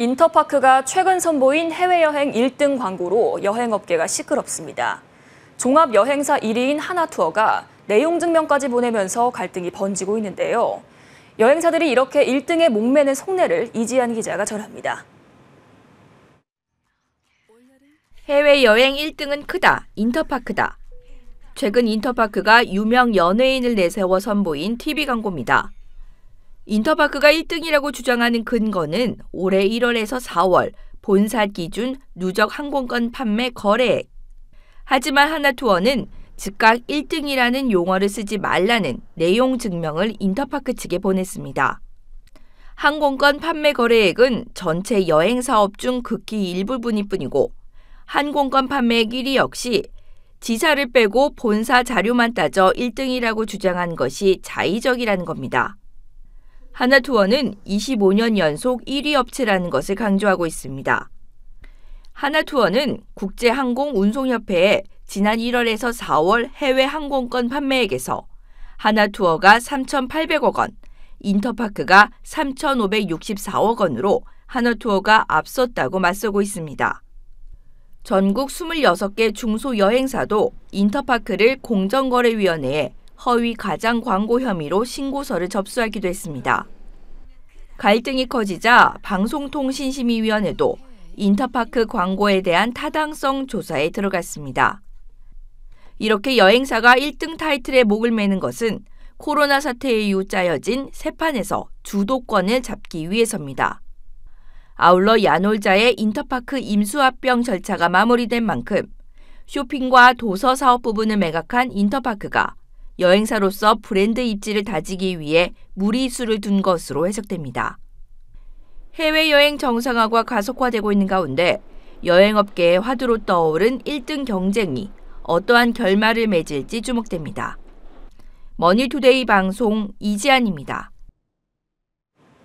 인터파크가 최근 선보인 해외여행 1등 광고로 여행업계가 시끄럽습니다. 종합여행사 1위인 하나투어가 내용증명까지 보내면서 갈등이 번지고 있는데요. 여행사들이 이렇게 1등에 목매는 속내를 이지한 기자가 전합니다. 해외여행 1등은 크다, 인터파크다. 최근 인터파크가 유명 연예인을 내세워 선보인 TV 광고입니다. 인터파크가 1등이라고 주장하는 근거는 올해 1월에서 4월 본사 기준 누적 항공권 판매 거래액. 하지만 하나투어는 즉각 1등이라는 용어를 쓰지 말라는 내용 증명을 인터파크 측에 보냈습니다. 항공권 판매 거래액은 전체 여행 사업 중 극히 일부분일 뿐이고 항공권 판매액 1위 역시 지사를 빼고 본사 자료만 따져 1등이라고 주장한 것이 자의적이라는 겁니다. 하나투어는 25년 연속 1위 업체라는 것을 강조하고 있습니다. 하나투어는 국제항공운송협회에 지난 1월에서 4월 해외 항공권 판매액에서 하나투어가 3,800억 원, 인터파크가 3,564억 원으로 하나투어가 앞섰다고 맞서고 있습니다. 전국 26개 중소여행사도 인터파크를 공정거래위원회에 허위 가장 광고 혐의로 신고서를 접수하기도 했습니다. 갈등이 커지자 방송통신심의위원회도 인터파크 광고에 대한 타당성 조사에 들어갔습니다. 이렇게 여행사가 1등 타이틀에 목을 매는 것은 코로나 사태 이후 짜여진 세판에서 주도권을 잡기 위해서입니다. 아울러 야놀자의 인터파크 임수합병 절차가 마무리된 만큼 쇼핑과 도서 사업 부분을 매각한 인터파크가 여행사로서 브랜드 입지를 다지기 위해 무리수를 둔 것으로 해석됩니다. 해외여행 정상화가 가속화되고 있는 가운데 여행업계의 화두로 떠오른 1등 경쟁이 어떠한 결말을 맺을지 주목됩니다. 머니투데이 방송 이지안입니다.